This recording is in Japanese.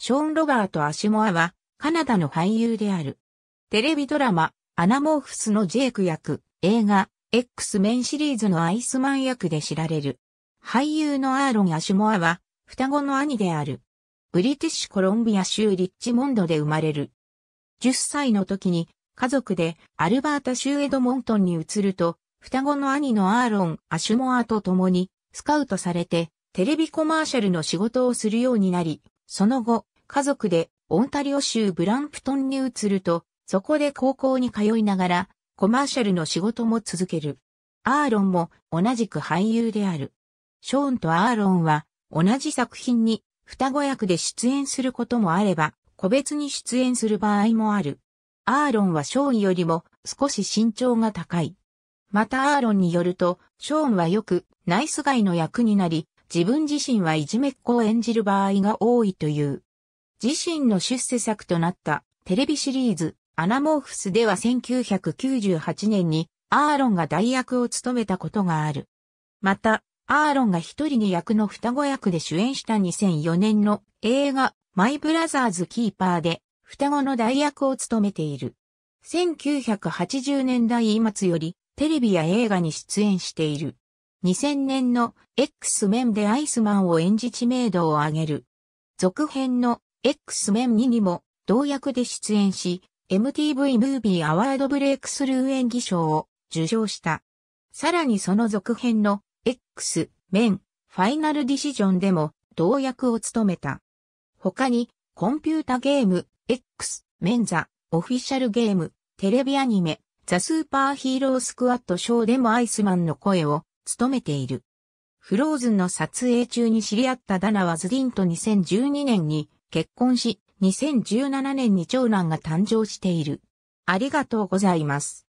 ショーン・ロバート・アシュモアは、カナダの俳優である。テレビドラマ、アナモーフスのジェイク役、映画、X メンシリーズのアイスマン役で知られる。俳優のアーロン・アシュモアは、双子の兄である。ブリティッシュコロンビア州リッチモンドで生まれる。10歳の時に、家族でアルバータ州エドモントンに移ると、双子の兄のアーロン・アシュモアと共に、スカウトされて、テレビコマーシャルの仕事をするようになり、その後、家族でオンタリオ州ブランプトンに移ると、そこで高校に通いながら、コマーシャルの仕事も続ける。アーロンも同じく俳優である。ショーンとアーロンは同じ作品に双子役で出演することもあれば、個別に出演する場合もある。アーロンはショーンよりも少し身長が高い。またアーロンによると、ショーンはよくナイスガイの役になり、自分自身はいじめっ子を演じる場合が多いという。自身の出世作となったテレビシリーズアナモーフスでは1998年にアーロンが代役を務めたことがある。また、アーロンが一人に役の双子役で主演した2004年の映画マイブラザーズキーパーで双子の代役を務めている。1980年代末よりテレビや映画に出演している。2000年の X 面でアイスマンを演じ知名度を上げる。続編の X-Men 2にも同役で出演し、MTV ムービーアワードブレイクスルー演技賞を受賞した。さらにその続編の X、メン、ファイナルディシジョンでも同役を務めた。他に、コンピュータゲーム、X、メンザ、オフィシャルゲーム、テレビアニメ、ザ・スーパーヒーロースクワットショーでもアイスマンの声を務めている。フローズンの撮影中に知り合ったダナはズディンと2012年に結婚し、2017年に長男が誕生している。ありがとうございます。